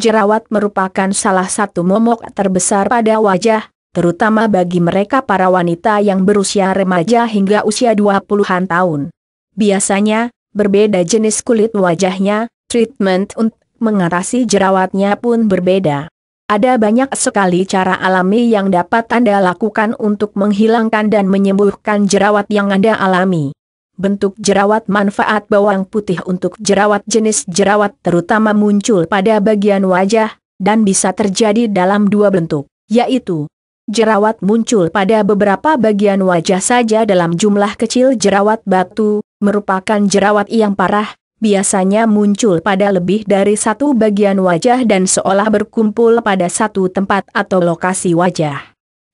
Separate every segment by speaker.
Speaker 1: jerawat merupakan salah satu momok terbesar pada wajah, terutama bagi mereka para wanita yang berusia remaja hingga usia 20-an tahun. Biasanya, berbeda jenis kulit wajahnya, treatment untuk mengatasi jerawatnya pun berbeda. Ada banyak sekali cara alami yang dapat Anda lakukan untuk menghilangkan dan menyembuhkan jerawat yang Anda alami bentuk jerawat manfaat bawang putih untuk jerawat jenis jerawat terutama muncul pada bagian wajah, dan bisa terjadi dalam dua bentuk, yaitu Jerawat muncul pada beberapa bagian wajah saja dalam jumlah kecil jerawat batu, merupakan jerawat yang parah, biasanya muncul pada lebih dari satu bagian wajah dan seolah berkumpul pada satu tempat atau lokasi wajah.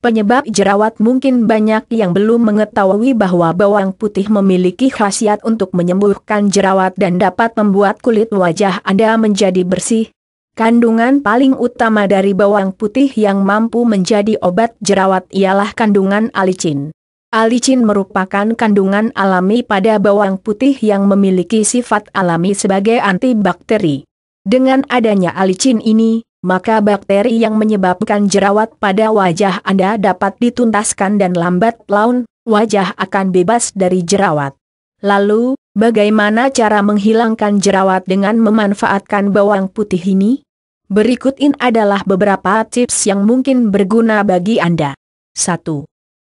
Speaker 1: Penyebab jerawat mungkin banyak yang belum mengetahui bahwa bawang putih memiliki khasiat untuk menyembuhkan jerawat dan dapat membuat kulit wajah Anda menjadi bersih. Kandungan paling utama dari bawang putih yang mampu menjadi obat jerawat ialah kandungan alicin. Alicin merupakan kandungan alami pada bawang putih yang memiliki sifat alami sebagai antibakteri. Dengan adanya alicin ini, maka bakteri yang menyebabkan jerawat pada wajah Anda dapat dituntaskan dan lambat laun, wajah akan bebas dari jerawat. Lalu, bagaimana cara menghilangkan jerawat dengan memanfaatkan bawang putih ini? Berikut ini adalah beberapa tips yang mungkin berguna bagi Anda. 1.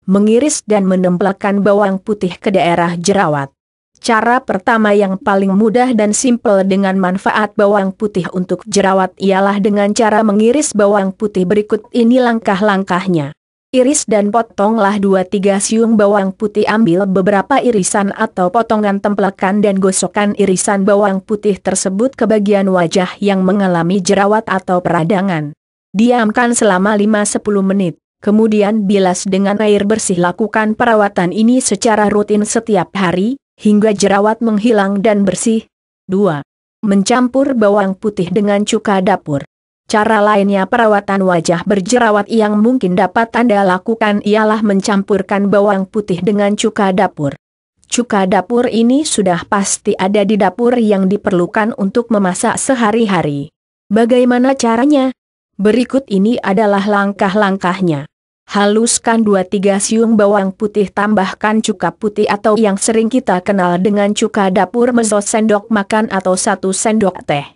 Speaker 1: Mengiris dan menempelkan bawang putih ke daerah jerawat. Cara pertama yang paling mudah dan simpel dengan manfaat bawang putih untuk jerawat ialah dengan cara mengiris bawang putih berikut ini langkah-langkahnya. Iris dan potonglah 2-3 siung bawang putih ambil beberapa irisan atau potongan tempelkan dan gosokkan irisan bawang putih tersebut ke bagian wajah yang mengalami jerawat atau peradangan. Diamkan selama 5-10 menit. Kemudian bilas dengan air bersih lakukan perawatan ini secara rutin setiap hari, hingga jerawat menghilang dan bersih. 2. Mencampur bawang putih dengan cuka dapur. Cara lainnya perawatan wajah berjerawat yang mungkin dapat Anda lakukan ialah mencampurkan bawang putih dengan cuka dapur. Cuka dapur ini sudah pasti ada di dapur yang diperlukan untuk memasak sehari-hari. Bagaimana caranya? Berikut ini adalah langkah-langkahnya. Haluskan dua tiga siung bawang putih tambahkan cuka putih atau yang sering kita kenal dengan cuka dapur mezo sendok makan atau satu sendok teh.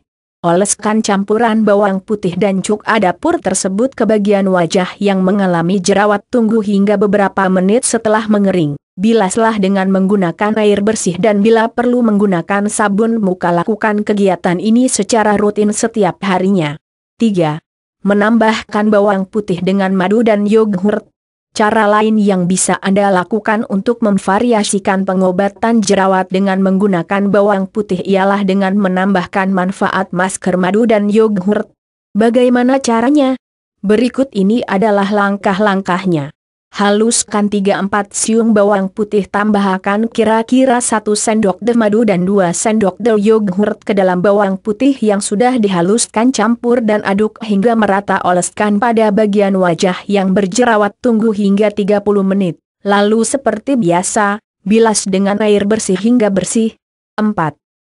Speaker 1: Oleskan campuran bawang putih dan cuka dapur tersebut ke bagian wajah yang mengalami jerawat tunggu hingga beberapa menit setelah mengering. Bilaslah dengan menggunakan air bersih dan bila perlu menggunakan sabun muka lakukan kegiatan ini secara rutin setiap harinya. 3 menambahkan bawang putih dengan madu dan yogurt. Cara lain yang bisa Anda lakukan untuk memvariasikan pengobatan jerawat dengan menggunakan bawang putih ialah dengan menambahkan manfaat masker madu dan yogurt. Bagaimana caranya? Berikut ini adalah langkah-langkahnya haluskan 3-4 siung bawang putih tambahkan kira-kira 1 sendok de madu dan 2 sendok de yogurt ke dalam bawang putih yang sudah dihaluskan campur dan aduk hingga merata oleskan pada bagian wajah yang berjerawat tunggu hingga 30 menit. Lalu seperti biasa, bilas dengan air bersih hingga bersih. 4.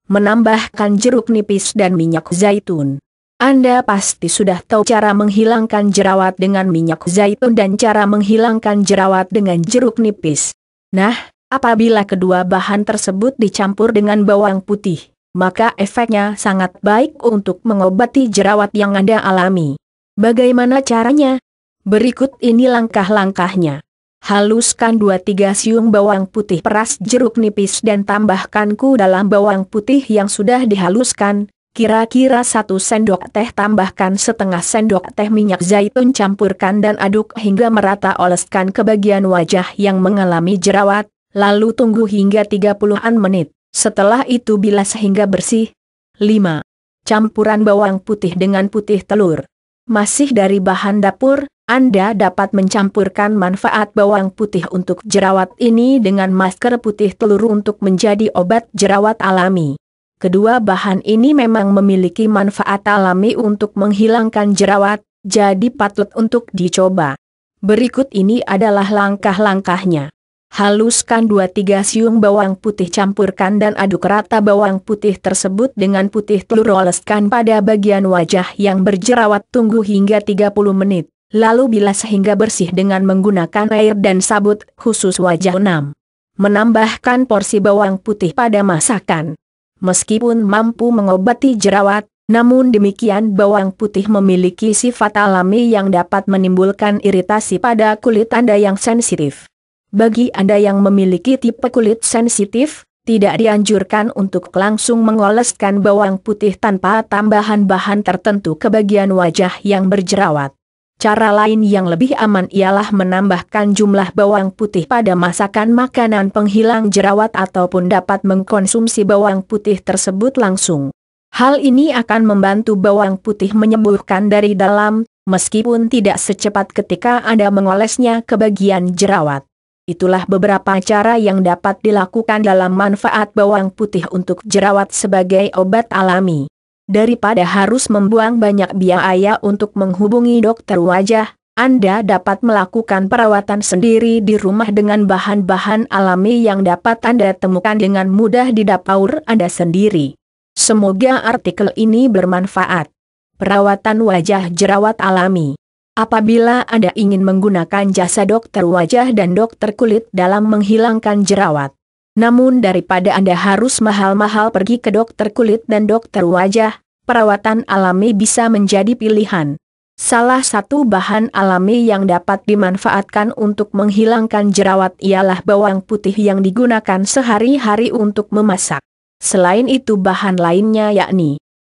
Speaker 1: Menambahkan jeruk nipis dan minyak zaitun. Anda pasti sudah tahu cara menghilangkan jerawat dengan minyak zaitun dan cara menghilangkan jerawat dengan jeruk nipis. Nah, apabila kedua bahan tersebut dicampur dengan bawang putih, maka efeknya sangat baik untuk mengobati jerawat yang Anda alami. Bagaimana caranya? Berikut ini langkah-langkahnya. Haluskan 2-3 siung bawang putih peras jeruk nipis dan tambahkan ku dalam bawang putih yang sudah dihaluskan, Kira-kira satu sendok teh tambahkan setengah sendok teh minyak zaitun campurkan dan aduk hingga merata oleskan ke bagian wajah yang mengalami jerawat, lalu tunggu hingga 30-an menit. Setelah itu bilas hingga bersih. 5. Campuran bawang putih dengan putih telur. Masih dari bahan dapur, Anda dapat mencampurkan manfaat bawang putih untuk jerawat ini dengan masker putih telur untuk menjadi obat jerawat alami. Kedua bahan ini memang memiliki manfaat alami untuk menghilangkan jerawat, jadi patut untuk dicoba. Berikut ini adalah langkah-langkahnya. Haluskan 2-3 siung bawang putih campurkan dan aduk rata bawang putih tersebut dengan putih telur oleskan pada bagian wajah yang berjerawat tunggu hingga 30 menit, lalu bilas hingga bersih dengan menggunakan air dan sabut khusus wajah 6. Menambahkan porsi bawang putih pada masakan. Meskipun mampu mengobati jerawat, namun demikian bawang putih memiliki sifat alami yang dapat menimbulkan iritasi pada kulit Anda yang sensitif. Bagi Anda yang memiliki tipe kulit sensitif, tidak dianjurkan untuk langsung mengoleskan bawang putih tanpa tambahan bahan tertentu ke bagian wajah yang berjerawat. Cara lain yang lebih aman ialah menambahkan jumlah bawang putih pada masakan makanan penghilang jerawat ataupun dapat mengkonsumsi bawang putih tersebut langsung. Hal ini akan membantu bawang putih menyembuhkan dari dalam, meskipun tidak secepat ketika Anda mengolesnya ke bagian jerawat. Itulah beberapa cara yang dapat dilakukan dalam manfaat bawang putih untuk jerawat sebagai obat alami daripada harus membuang banyak biaya untuk menghubungi dokter wajah, Anda dapat melakukan perawatan sendiri di rumah dengan bahan-bahan alami yang dapat Anda temukan dengan mudah di dapur Anda sendiri. Semoga artikel ini bermanfaat. Perawatan wajah jerawat alami. Apabila Anda ingin menggunakan jasa dokter wajah dan dokter kulit dalam menghilangkan jerawat, namun daripada Anda harus mahal-mahal pergi ke dokter kulit dan dokter wajah, perawatan alami bisa menjadi pilihan. Salah satu bahan alami yang dapat dimanfaatkan untuk menghilangkan jerawat ialah bawang putih yang digunakan sehari-hari untuk memasak. Selain itu bahan lainnya yakni